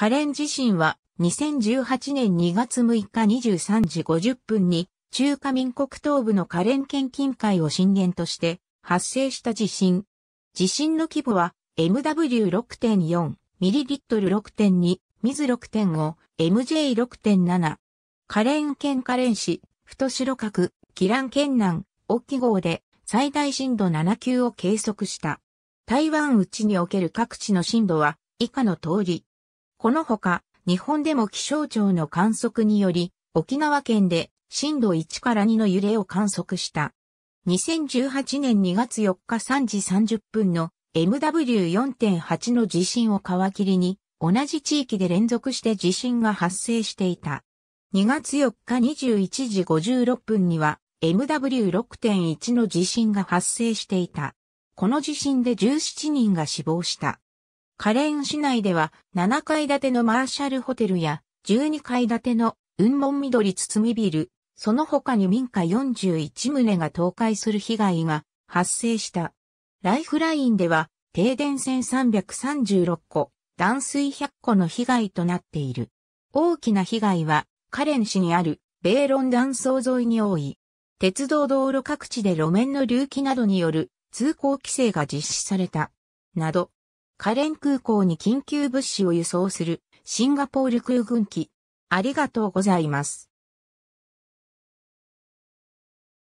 カレン自身は2018年2月6日23時50分に中華民国東部のカレン県近海を震源として発生した地震。地震の規模は MW6.4、ミリリットル6.2、ズ6.5、MJ6.7。カレン県カレン市、太白角、キラン県南、沖号で最大震度7級を計測した。台湾内における各地の震度は以下の通り。このほか、日本でも気象庁の観測により、沖縄県で震度1から2の揺れを観測した。2018年2月4日3時30分の MW4.8 の地震を皮切りに、同じ地域で連続して地震が発生していた。2月4日21時56分には MW6.1 の地震が発生していた。この地震で17人が死亡した。カレン市内では7階建てのマーシャルホテルや12階建ての雲門緑包みビル、その他に民家41棟が倒壊する被害が発生した。ライフラインでは停電線336個、断水100個の被害となっている。大きな被害はカレン市にある米論断層沿いに多い。鉄道道路各地で路面の隆起などによる通行規制が実施された。など、カレン空港に緊急物資を輸送するシンガポール空軍機。ありがとうございます。